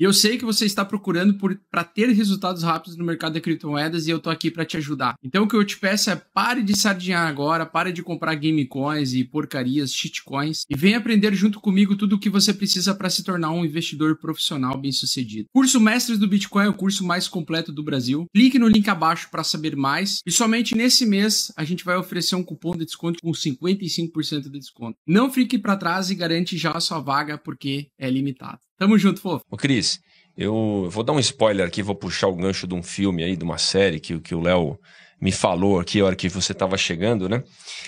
E eu sei que você está procurando para ter resultados rápidos no mercado de criptomoedas e eu estou aqui para te ajudar. Então o que eu te peço é pare de sardinhar agora, pare de comprar gamecoins e porcarias, shitcoins e venha aprender junto comigo tudo o que você precisa para se tornar um investidor profissional bem-sucedido. Curso Mestres do Bitcoin é o curso mais completo do Brasil. Clique no link abaixo para saber mais e somente nesse mês a gente vai oferecer um cupom de desconto com 55% de desconto. Não fique para trás e garante já a sua vaga porque é limitado. Tamo junto, fofo. Ô, Cris, eu vou dar um spoiler aqui, vou puxar o gancho de um filme aí, de uma série que, que o Léo me falou aqui a hora que você tava chegando, né?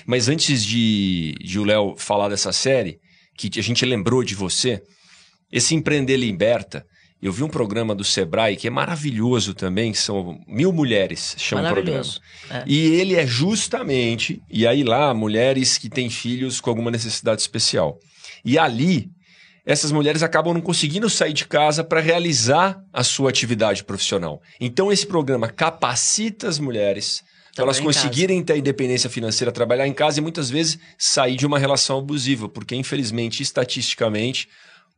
Mas antes de, de o Léo falar dessa série, que a gente lembrou de você, esse Empreender Liberta, eu vi um programa do Sebrae que é maravilhoso também, que são Mil Mulheres, chama o programa. É. E ele é justamente, e aí lá, mulheres que têm filhos com alguma necessidade especial. E ali essas mulheres acabam não conseguindo sair de casa para realizar a sua atividade profissional. Então, esse programa capacita as mulheres para elas conseguirem ter independência financeira, trabalhar em casa e muitas vezes sair de uma relação abusiva, porque infelizmente, estatisticamente,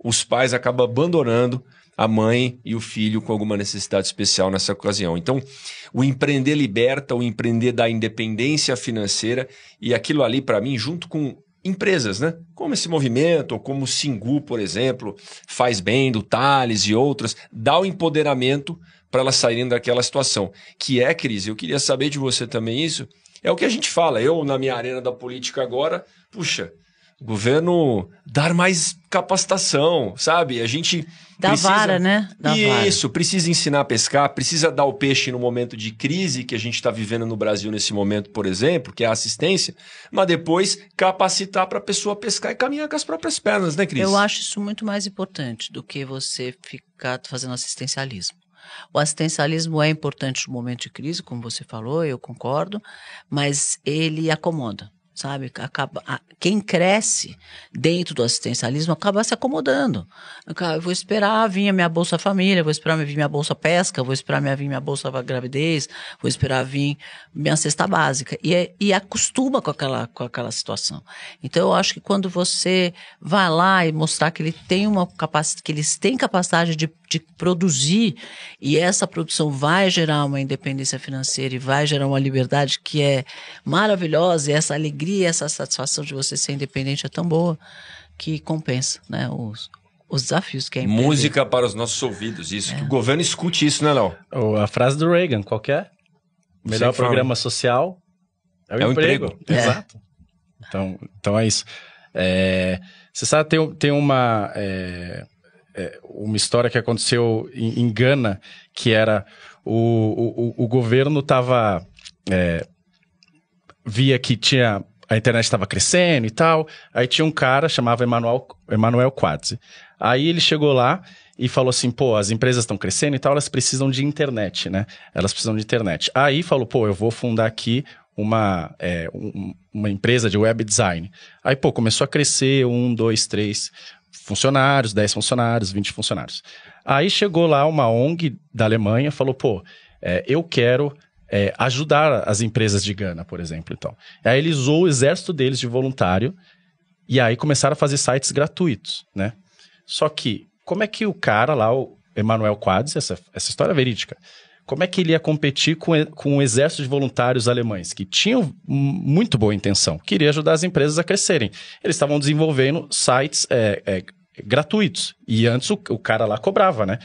os pais acabam abandonando a mãe e o filho com alguma necessidade especial nessa ocasião. Então, o empreender liberta, o empreender dá independência financeira e aquilo ali, para mim, junto com empresas, né? Como esse movimento, ou como o Singu, por exemplo, faz bem do Thales e outras, dá o empoderamento para elas saírem daquela situação. Que é, Cris, eu queria saber de você também isso. É o que a gente fala. Eu, na minha arena da política agora, puxa, o governo dar mais capacitação, sabe? A gente. Da precisa... vara, né? Da Isso, vara. precisa ensinar a pescar, precisa dar o peixe no momento de crise que a gente está vivendo no Brasil nesse momento, por exemplo, que é a assistência, mas depois capacitar para a pessoa pescar e caminhar com as próprias pernas, né, Cris? Eu acho isso muito mais importante do que você ficar fazendo assistencialismo. O assistencialismo é importante no momento de crise, como você falou, eu concordo, mas ele acomoda sabe? Acaba, quem cresce dentro do assistencialismo acaba se acomodando. Eu vou esperar vir a minha Bolsa Família, vou esperar vir minha Bolsa Pesca, vou esperar minha, vir minha Bolsa Gravidez, vou esperar vir minha cesta básica. E, é, e acostuma com aquela, com aquela situação. Então, eu acho que quando você vai lá e mostrar que ele tem uma capacidade, que eles têm capacidade de, de produzir, e essa produção vai gerar uma independência financeira e vai gerar uma liberdade que é maravilhosa, e essa alegria alegria, essa satisfação de você ser independente é tão boa que compensa, né? Os, os desafios que é empreender. Música para os nossos ouvidos, isso. É. Que o governo escute isso, né, Léo? a frase do Reagan, qualquer. É? Melhor Sem programa social é o é emprego. O emprego. É. Exato. Então, então é isso. É, você sabe, tem, tem uma, é, uma história que aconteceu em, em Gana, que era o, o, o governo estava via que tinha a internet estava crescendo e tal. Aí tinha um cara, chamava Emanuel, Emanuel Quadzi. Aí ele chegou lá e falou assim, pô, as empresas estão crescendo e tal, elas precisam de internet, né? Elas precisam de internet. Aí falou, pô, eu vou fundar aqui uma, é, um, uma empresa de web design. Aí, pô, começou a crescer, um, dois, três funcionários, dez funcionários, vinte funcionários. Aí chegou lá uma ONG da Alemanha, falou, pô, é, eu quero é, ajudar as empresas de Gana, por exemplo. Então. Aí ele usou o exército deles de voluntário e aí começaram a fazer sites gratuitos, né? Só que, como é que o cara lá, o Emanuel Quadros, essa, essa história é verídica, como é que ele ia competir com, com um exército de voluntários alemães que tinham muito boa intenção, queria ajudar as empresas a crescerem. Eles estavam desenvolvendo sites é, é, gratuitos. E antes o, o, cara lá cobrava, né?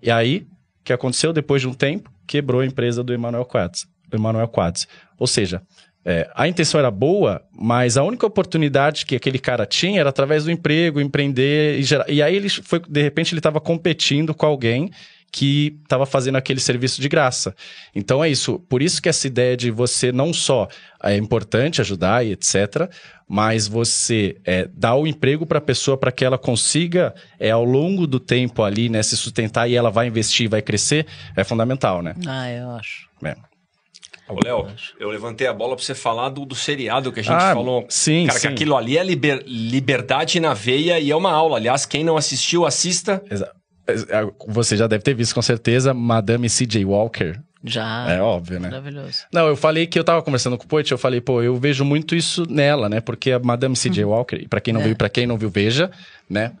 E aí, o que aconteceu depois de um tempo? quebrou a empresa do Emanuel Quadros. Emanuel Quadros. Ou seja, é, a intenção era boa, mas a única oportunidade que aquele cara tinha era através do emprego, empreender e gerar. E aí ele foi, de repente, ele estava competindo com alguém que estava fazendo aquele serviço de graça. Então é isso. Por isso que essa ideia de você não só é importante ajudar e etc., mas você é, dá o emprego para a pessoa para que ela consiga, é, ao longo do tempo ali, né, se sustentar e ela vai investir, vai crescer, é fundamental, né? Ah, eu acho. É. Ô, Léo, eu levantei a bola para você falar do, do, seriado que a gente ah, falou. Sim, Cara, sim. que aquilo ali é liber, liberdade na veia e é uma aula. Aliás, quem não assistiu, assista. Exato. É, é, você já deve ter visto com certeza Madame C.J. Walker. Já. É óbvio, né? Maravilhoso. Não, eu falei que eu tava conversando com o Poit, eu falei, pô, eu vejo muito isso nela, né? Porque a Madame C.J. Hum. Walker, para quem não é. viu, para quem não viu, veja, né?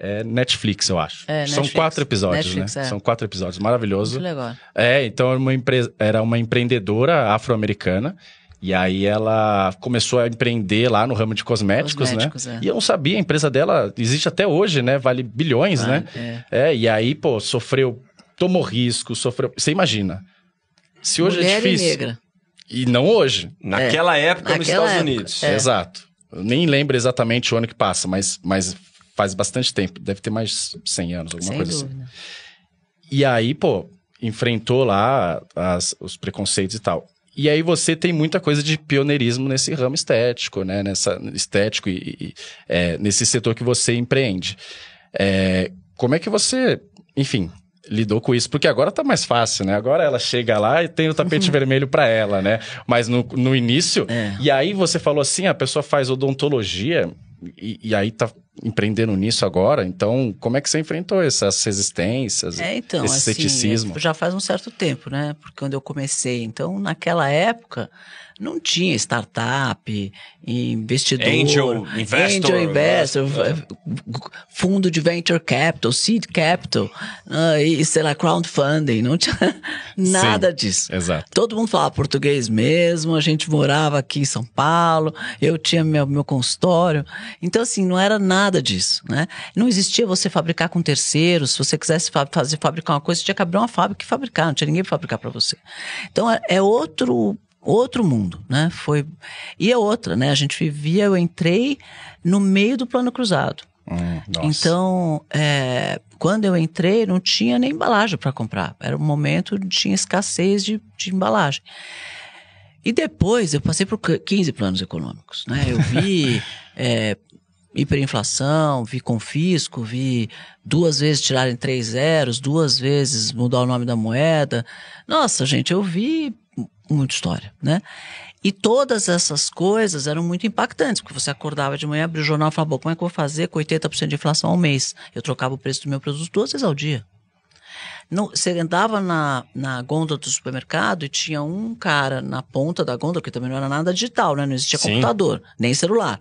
É Netflix, eu acho. É, Netflix. São quatro episódios, né? Netflix, né? É. São quatro episódios, maravilhoso. Muito legal. É, então era é uma, empre... era uma empreendedora afro-americana e aí ela começou a empreender lá no ramo de cosméticos, né? cosméticos né? É. E eu não sabia, a empresa dela existe até hoje, né? Vale bilhões, né? vale, né? É. é, e aí, pô, sofreu, tomou risco, sofreu. Você imagina. Se hoje é Mulher é difícil. E, negra. e não hoje. Naquela é. época Naquela nos Estados época, Unidos. É. Exato. Eu nem lembro exatamente o ano que passa, mas, mas faz bastante tempo. Deve ter mais 100 anos, alguma Sem coisa assim. dúvida. assim. E aí, pô, enfrentou lá as, os preconceitos e tal. E aí você tem muita coisa de pioneirismo nesse ramo estético, né? Nessa estético e, e é, nesse setor que você empreende. É, como é que você, enfim, lidou com isso? Porque agora tá mais fácil, né? Agora ela chega lá e tem o tapete uhum. vermelho para ela, né? Mas no, no início. É. E aí você falou assim: a pessoa faz odontologia e, e aí tá empreendendo nisso agora. Então, como é que você enfrentou essas resistências, é, então, esse assim, ceticismo? É, já faz um certo tempo, né? Porque quando eu comecei, então naquela época não tinha startup, investidor, angel investor, angel investor né? fundo de venture capital, seed capital, uh, e sei lá, crowdfunding, não tinha nada Sim, disso. Exato. Todo mundo falava português mesmo, a gente morava aqui em São Paulo, eu tinha meu, meu consultório. Então, assim, não era nada disso, né? Não existia você fabricar com terceiros, se você quisesse fa fazer, fabricar uma coisa, você tinha que abrir uma fábrica e fabricar, não tinha ninguém para fabricar para você. Então, é, é outro outro mundo, né? Foi e é outra, né? A gente vivia, eu entrei no meio do plano cruzado. Hum, então, é, quando eu entrei, não tinha nem embalagem para comprar. Era um momento tinha escassez de, de embalagem. E depois eu passei por 15 planos econômicos, né? Eu vi é, hiperinflação, vi confisco, vi duas vezes tirarem três zeros, duas vezes mudar o nome da moeda. Nossa, gente, eu vi muita história, né? E todas essas coisas eram muito impactantes, porque você acordava de manhã, abria o jornal e falava, Bom, como é que eu vou fazer com 80% de inflação ao mês? Eu trocava o preço do meu produto duas vezes ao dia. Não, você andava na, na gôndola do supermercado e tinha um cara na ponta da gôndola, que também não era nada digital, né? Não existia Sim. computador, nem celular.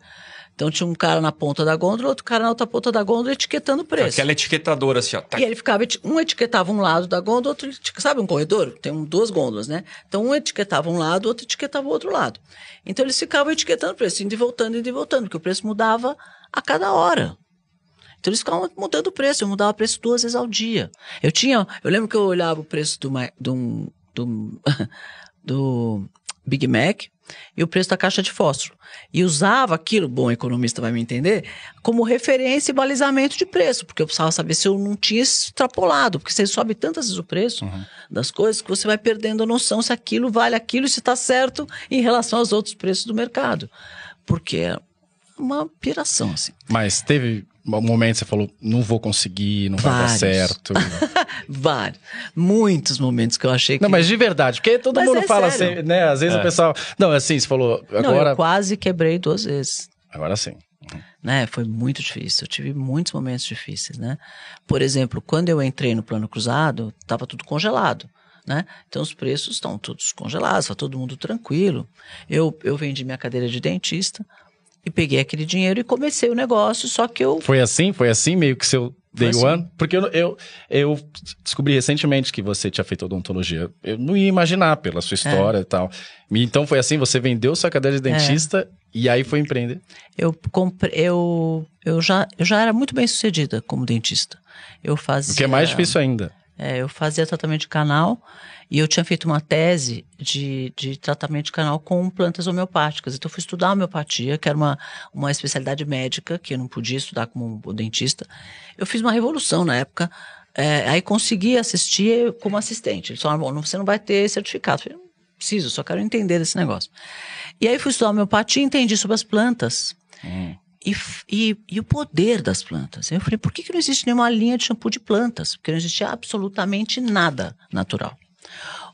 Então tinha um cara na ponta da gôndola, outro cara na outra ponta da gôndola etiquetando o preço. Aquela etiquetadora assim, ó. Tá. E ele ficava, um etiquetava um lado da gôndola, outro, sabe um corredor? Tem um, duas gôndolas, né? Então um etiquetava um lado, outro etiquetava o outro lado. Então eles ficavam etiquetando o preço, indo e voltando, indo e voltando, porque o preço mudava a cada hora. Então eles ficavam mudando o preço, eu mudava o preço duas vezes ao dia. Eu tinha, eu lembro que eu olhava o preço do, do, do, do Big Mac e o preço da caixa de fósforo. E usava aquilo, bom economista vai me entender, como referência e balizamento de preço, porque eu precisava saber se eu não tinha extrapolado, porque você sobe tantas vezes o preço uhum. das coisas que você vai perdendo a noção se aquilo vale aquilo, se está certo em relação aos outros preços do mercado. Porque é uma piração, assim. Mas teve momentos você falou, não vou conseguir, não Vários. vai dar certo? Vários. Muitos momentos que eu achei que. Não, mas de verdade, porque todo mas mundo é fala sério. assim, né? Às vezes é. o pessoal. Não, é assim, você falou. Agora... Não, eu quase quebrei duas vezes. Agora sim. Né? Foi muito difícil. Eu tive muitos momentos difíceis, né? Por exemplo, quando eu entrei no plano cruzado, estava tudo congelado. Né? Então os preços estão todos congelados, está todo mundo tranquilo. Eu, eu vendi minha cadeira de dentista, e peguei aquele dinheiro e comecei o negócio, só que eu. Foi assim? Foi assim meio que seu Day assim. One? Porque eu, eu, eu, descobri recentemente que você tinha feito odontologia. Eu não ia imaginar pela sua é. história é. e tal. Então foi assim, você vendeu sua cadeira de é. dentista é. e aí foi empreender? Eu, comprei eu, eu, já, eu já era muito bem sucedida como dentista. Eu fazia... O que é mais difícil ainda. É, eu fazia tratamento de canal e eu tinha feito uma tese de, de tratamento de canal com plantas homeopáticas. Então, eu fui estudar homeopatia, que era uma, uma especialidade médica, que eu não podia estudar como dentista. Eu fiz uma revolução na época. É, aí consegui assistir como assistente. Eles falaram, bom, você não vai ter certificado. Eu falei, não preciso, só quero entender desse negócio. E aí fui estudar homeopatia e entendi sobre as plantas. Hum. E, e, e, o poder das plantas. Eu falei, por que, que não existe nenhuma linha de shampoo de plantas? Porque não existe absolutamente nada natural.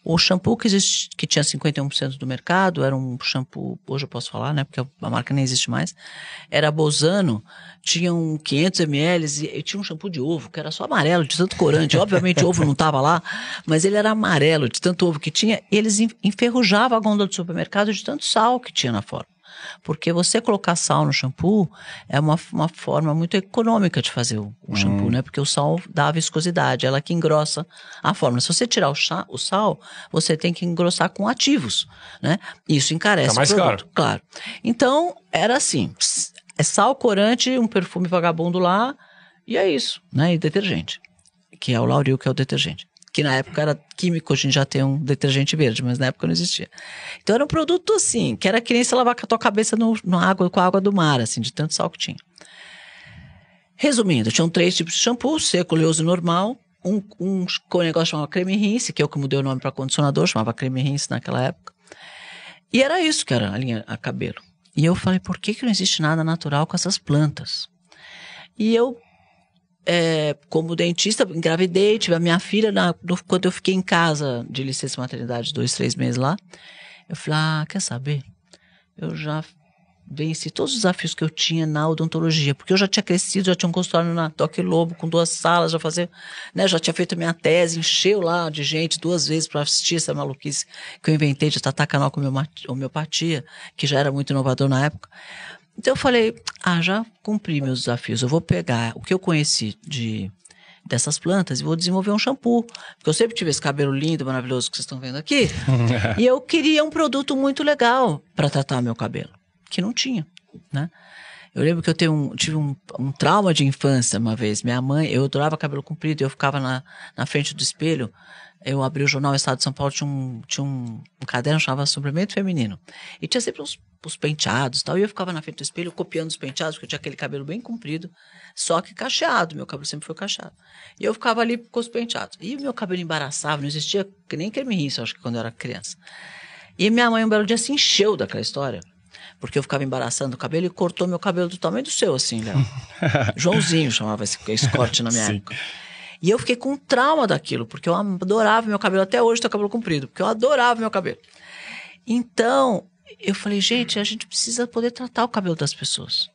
O shampoo que, existe, que tinha 51% do mercado, era um shampoo, hoje eu posso falar, né? Porque a marca nem existe mais. Era Bozano, tinham 500 ml e, e tinha um shampoo de ovo, que era só amarelo, de tanto corante. Obviamente ovo não estava lá, mas ele era amarelo, de tanto ovo que tinha. E eles enferrujavam a gôndola do supermercado de tanto sal que tinha na forma. Porque você colocar sal no shampoo é uma, uma forma muito econômica de fazer o, o shampoo, hum. né? Porque o sal dá viscosidade, ela que engrossa a fórmula. Se você tirar o, chá, o sal, você tem que engrossar com ativos, né? Isso encarece Fica mais o produto, caro. claro. Então, era assim, é sal, corante, um perfume vagabundo lá, e é isso, né? E detergente, que é o Lauril, que é o detergente que na época era químico, a gente já tem um detergente verde, mas na época não existia. Então era um produto assim, que era que nem se lavar a tua cabeça no, no água, com a água do mar, assim, de tanto sal que tinha. Resumindo, tinham três tipos de shampoo, seco, oleoso e normal, um, um, um negócio chamado creme rinse, que eu é que mudei o nome para condicionador, chamava creme rinse naquela época. E era isso que era a linha a cabelo. E eu falei, por que, que não existe nada natural com essas plantas? E eu é, como dentista, engravidei, tive a minha filha, na, no, quando eu fiquei em casa de licença maternidade, dois, três meses lá, eu falei, ah, quer saber? Eu já venci todos os desafios que eu tinha na odontologia, porque eu já tinha crescido, já tinha um consultório na Toque Lobo, com duas salas, já fazia, né, já tinha feito minha tese, encheu lá de gente duas vezes para assistir essa maluquice que eu inventei de tratar canal com homeopatia, que já era muito inovador na época. Então eu falei, ah, já cumpri meus desafios. Eu vou pegar o que eu conheci de dessas plantas e vou desenvolver um shampoo. Porque eu sempre tive esse cabelo lindo, maravilhoso que vocês estão vendo aqui. e eu queria um produto muito legal para tratar meu cabelo, que não tinha, né? Eu lembro que eu um, tive um, um, trauma de infância uma vez. Minha mãe, eu adorava cabelo comprido, e eu ficava na, na frente do espelho eu abri o jornal Estado de São Paulo, tinha um, tinha um, um caderno chamava Suplemento Feminino. E tinha sempre uns, uns penteados e tal. E eu ficava na frente do espelho copiando os penteados, porque eu tinha aquele cabelo bem comprido, só que cacheado. Meu cabelo sempre foi cacheado. E eu ficava ali com os penteados. E meu cabelo embaraçava, não existia nem creme rinça, acho que quando eu era criança. E minha mãe, um belo dia, se encheu daquela história. Porque eu ficava embaraçando o cabelo e cortou meu cabelo do tamanho do seu, assim, Léo. Joãozinho chamava esse, esse corte na minha Sim. época. E eu fiquei com trauma daquilo, porque eu adorava meu cabelo. Até hoje eu tenho cabelo comprido, porque eu adorava meu cabelo. Então, eu falei, gente, a gente precisa poder tratar o cabelo das pessoas.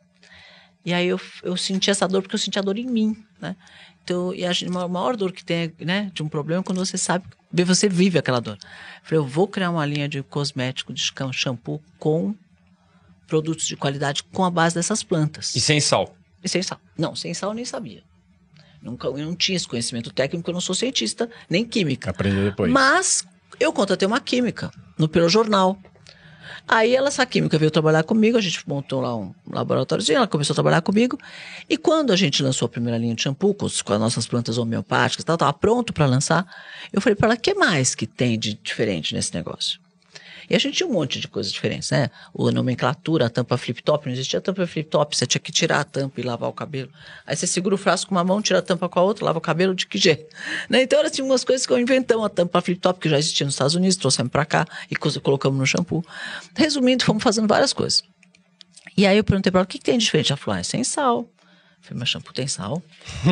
E aí eu, eu senti essa dor, porque eu senti a dor em mim, né? Então, e a, a maior dor que tem, né, de um problema é quando você sabe, você vive aquela dor. Eu falei, eu vou criar uma linha de cosmético, de shampoo com produtos de qualidade com a base dessas plantas. E sem sal? E sem sal. Não, sem sal eu nem sabia. Nunca, eu não tinha esse conhecimento técnico, eu não sou cientista, nem química. aprendi depois. Mas eu contratei uma química no Pelo Jornal. Aí ela, essa química veio trabalhar comigo, a gente montou lá um laboratóriozinho, ela começou a trabalhar comigo. E quando a gente lançou a primeira linha de shampoo, com, as nossas plantas homeopáticas e tal, estava pronto para lançar, eu falei para ela, o que mais que tem de diferente nesse negócio? E a gente tinha um monte de coisas diferentes, né? A nomenclatura, a tampa flip-top, não existia tampa flip-top, você tinha que tirar a tampa e lavar o cabelo. Aí você segura o frasco com uma mão, tira a tampa com a outra, lava o cabelo, de que jeito? Né? Então, eram assim, umas coisas que eu inventamos, a tampa flip-top, que já existia nos Estados Unidos, trouxemos para cá e colocamos no shampoo. Resumindo, fomos fazendo várias coisas. E aí eu perguntei para ela, o que, que tem de diferente? Ela falou, ah, é sem sal. Eu falei, mas shampoo tem sal?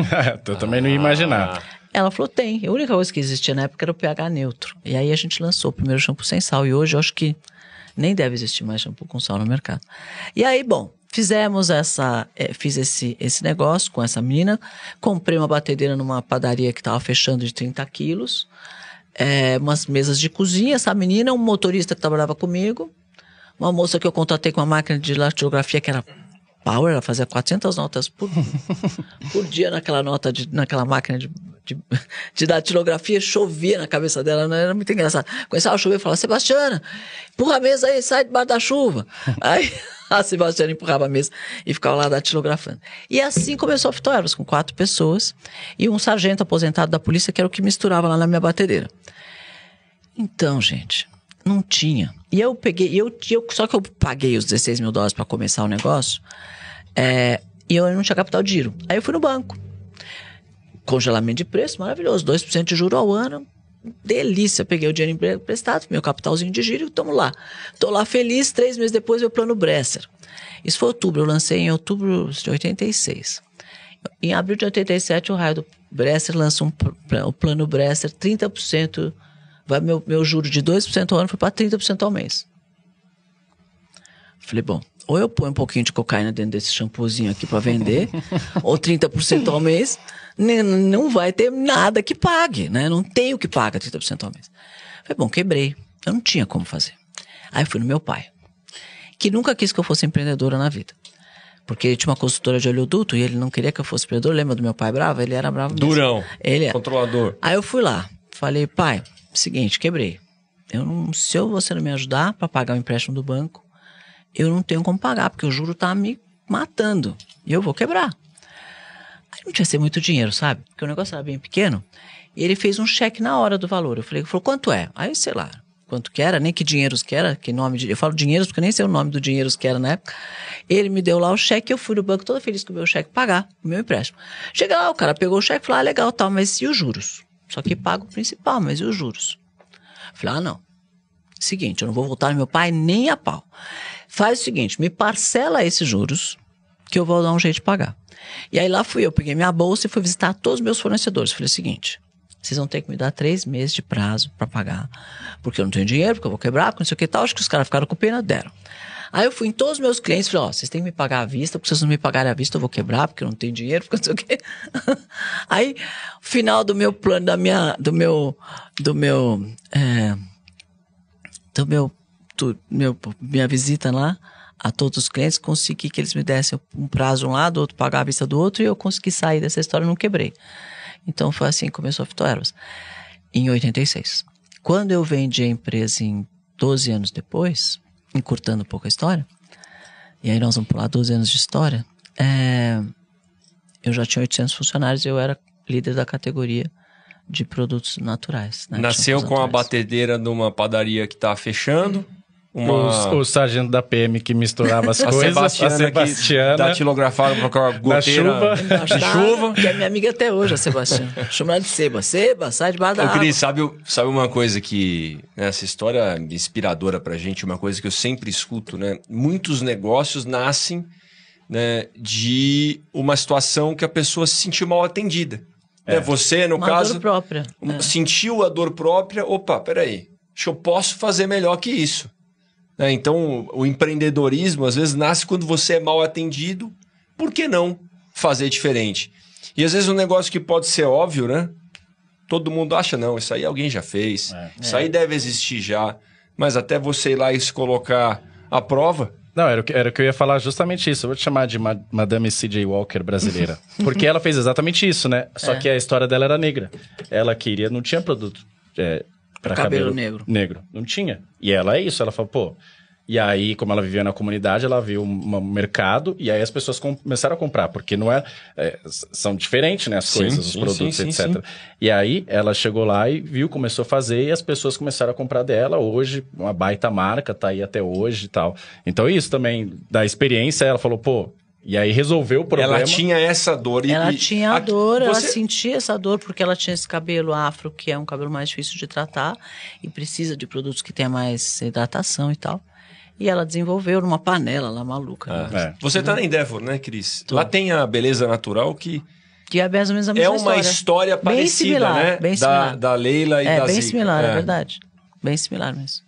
eu ah, também não ia imaginar. Ah. Ela falou: tem. A única coisa que existia na época era o pH neutro. E aí a gente lançou o primeiro shampoo sem sal. E hoje eu acho que nem deve existir mais shampoo com sal no mercado. E aí, bom, fizemos essa, é, fiz esse, esse negócio com essa menina, comprei uma batedeira numa padaria que estava fechando de 30 quilos, é, umas mesas de cozinha, essa menina, um motorista que trabalhava comigo, uma moça que eu contratei com uma máquina de latirografia que era power, ela fazia 400 notas por, por dia naquela nota, de, naquela máquina de, de, de datilografia, chovia na cabeça dela, não né? era muito engraçado. Começava a chover, eu falava, Sebastiana, empurra a mesa aí, sai debaixo da chuva. aí a Sebastiana empurrava a mesa e ficava lá datilografando. E assim começou a Fitoeros, com quatro pessoas e um sargento aposentado da polícia, que era o que misturava lá na minha batedeira. Então, gente, não tinha. E eu peguei, eu, eu só que eu paguei os 16 mil dólares para começar o negócio, é, e eu não tinha capital de giro. Aí eu fui no banco. Congelamento de preço, maravilhoso, 2% de juro ao ano, delícia. peguei o dinheiro emprestado, meu capitalzinho de giro, estamos lá. Tô lá feliz, três meses depois, meu plano Bresser. Isso foi outubro, eu lancei em outubro de 86. Em abril de 87, o raio do Bresser lança um, o plano Bresser, 30% Vai, meu, meu juro de 2% ao ano foi para 30% ao mês. Falei, bom, ou eu ponho um pouquinho de cocaína dentro desse shampoozinho aqui para vender, ou 30% ao mês, não vai ter nada que pague, né? Não tem o que paga 30% ao mês. Falei, bom, quebrei. Eu não tinha como fazer. Aí fui no meu pai, que nunca quis que eu fosse empreendedora na vida. Porque ele tinha uma consultora de oleoduto e ele não queria que eu fosse empreendedor. Lembra do meu pai bravo? Ele era bravo mesmo. Durão. Ele é. Controlador. Aí eu fui lá. Falei, pai, seguinte, quebrei. Eu não, se eu, você não me ajudar para pagar o empréstimo do banco, eu não tenho como pagar, porque o juro tá me matando. E eu vou quebrar. Aí não tinha ser muito dinheiro, sabe? Porque o negócio era bem pequeno. E ele fez um cheque na hora do valor. Eu falei, ele falou, quanto é? Aí, sei lá, quanto que era, nem que dinheiros que era, que nome de, Eu falo dinheiros porque nem sei o nome do dinheiros que era na época. Ele me deu lá o cheque, eu fui no banco toda feliz com o meu cheque pagar o meu empréstimo. Chega lá, o cara pegou o cheque e falou, ah, legal, tal, mas e os juros? Só que paga o principal, mas e os juros? Falei, ah, não. Seguinte, eu não vou voltar no meu pai nem a pau. Faz o seguinte, me parcela esses juros que eu vou dar um jeito de pagar. E aí lá fui eu, peguei minha bolsa e fui visitar todos os meus fornecedores. Falei o seguinte, vocês vão ter que me dar três meses de prazo para pagar, porque eu não tenho dinheiro, porque eu vou quebrar, porque não sei o que tal. Acho que os caras ficaram com pena, deram. Aí eu fui em todos os meus clientes e falei, ó, oh, vocês têm que me pagar à vista, porque se vocês não me pagarem à vista, eu vou quebrar, porque eu não tenho dinheiro, porque não sei o quê. Aí, final do meu plano, da minha, do meu, do meu, é, do meu, do meu, minha visita lá, a todos os clientes, consegui que eles me dessem um prazo um lado, outro pagar a vista do outro, e eu consegui sair dessa história, não quebrei. Então foi assim que começou a Fitoervas, em 86. Quando eu vendi a empresa em 12 anos depois, encurtando um pouco a história, e aí nós vamos pular 12 anos de história, é, eu já tinha 800 funcionários e eu era líder da categoria de produtos naturais. Né? Nasceu com naturais. a batedeira de uma padaria que está fechando, uma... O, o, sargento da PM que misturava as a coisas. Sebastiana a Sebastiana. Datilografava com a goteira chuva. de chuva. Que é minha amiga até hoje, a Sebastiana. Chama ela de Seba. Seba, sai de baixo da Cris, sabe, sabe uma coisa que... Né, essa história inspiradora pra gente, uma coisa que eu sempre escuto, né? Muitos negócios nascem né, de uma situação que a pessoa se sentiu mal atendida. É. Né? Você, no uma caso... Dor própria. É. Sentiu é. a dor própria. Opa, peraí. Acho que eu posso fazer melhor que isso. Né? Então, o empreendedorismo às vezes nasce quando você é mal atendido. Por que não fazer diferente? E às vezes um negócio que pode ser óbvio, né? Todo mundo acha, não, isso aí alguém já fez, é. isso aí é. deve existir já. Mas até você ir lá e se colocar à prova, não, era o, que, era o que eu ia falar justamente isso. Eu vou te chamar de ma Madame C.J. Walker brasileira. Porque ela fez exatamente isso, né? Só é. que a história dela era negra. Ela queria, não tinha produto é, para cabelo, cabelo negro. negro. Não tinha. E ela é isso, ela falou, pô. E aí, como ela vivia na comunidade, ela viu um mercado e aí as pessoas começaram a comprar, porque não é, é são diferentes, né, as sim, coisas, os sim, produtos, sim, etc. E aí ela chegou lá e viu, começou a fazer e as pessoas começaram a comprar dela. Hoje, uma baita marca, tá aí até hoje e tal. Então, é isso também da experiência, ela falou, pô, e aí resolveu o problema. Ela tinha essa dor. E, ela tinha a dor, você... ela sentia essa dor porque ela tinha esse cabelo afro, que é um cabelo mais difícil de tratar e precisa de produtos que tenham mais hidratação e tal. E ela desenvolveu numa panela lá maluca. Ah, é. Você tá uhum. na Endeavor, né, Cris? Tô. Lá tem a beleza natural que... Que é a mesma história. É uma história, parecida, bem similar, né? Bem similar. Da, da Leila e é, da bem similar, é, é verdade. Bem similar mesmo.